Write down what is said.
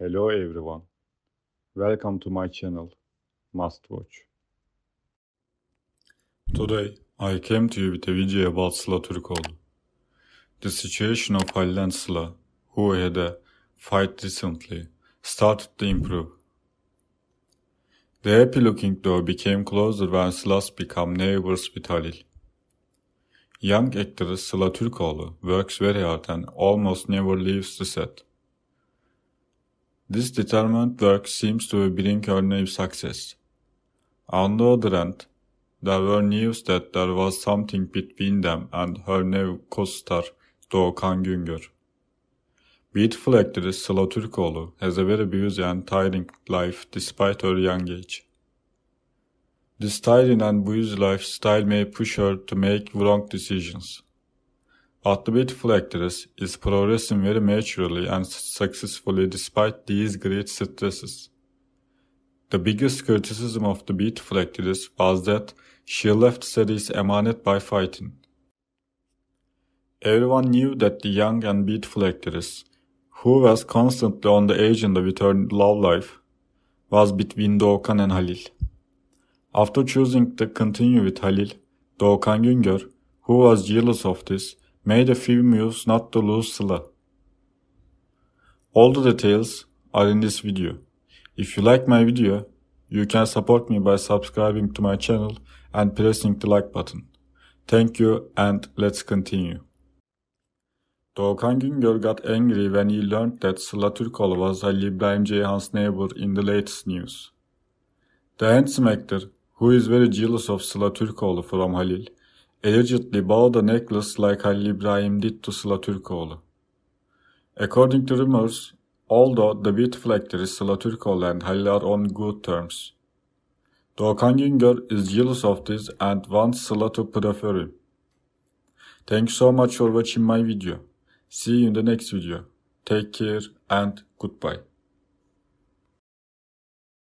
Hello everyone. Welcome to my channel, Must Watch. Today, I came to you with a video about Sıla Türkoğlu. The situation of Halil Sıla, who had a fight recently, started to improve. The happy-looking duo became closer when Sıla's became neighbors with Halil. Young actress Sıla Türkoğlu works very hard and almost never leaves the set. This determined work seems to bring her name success. On the other hand, there were news that there was something between them and her new co-star Doğukan Güngör. Beautiful actress Sıla Türkoğlu has a very busy and tiring life despite her young age. This tiring and busy lifestyle may push her to make wrong decisions. Albeit flaccidus is progressing very maturely and successfully despite these great stresses. The biggest criticism of the beat flaccidus was that she left Ceres emanet by fighting. Everyone knew that the young and beat flaccidus, who was constantly on the agenda with her love life, was between Doğukan and Halil. After choosing to continue with Halil, Doğukan Güngör, who was jealous of this, May the few mules not to lose Scylla. All the details are in this video. If you like my video, you can support me by subscribing to my channel and pressing the like button. Thank you and let's continue. Doğukan Güngör got angry when he learned that Sıla Türkoğlu was Ali İbrahim Ceyhan's neighbor in the latest news. The handsome actor, who is very jealous of Sıla Türkoğlu from Halil, Allegedly bought the necklace like Halil İbrahim did to Sıla Türkoğlu. According to rumors, although the beautiful actress Sıla Türkoğlu and Halil are on good terms. Doğukan Güngör is jealous of this and wants Sıla to prefer him. Thank you so much for watching my video. See you in the next video. Take care and goodbye.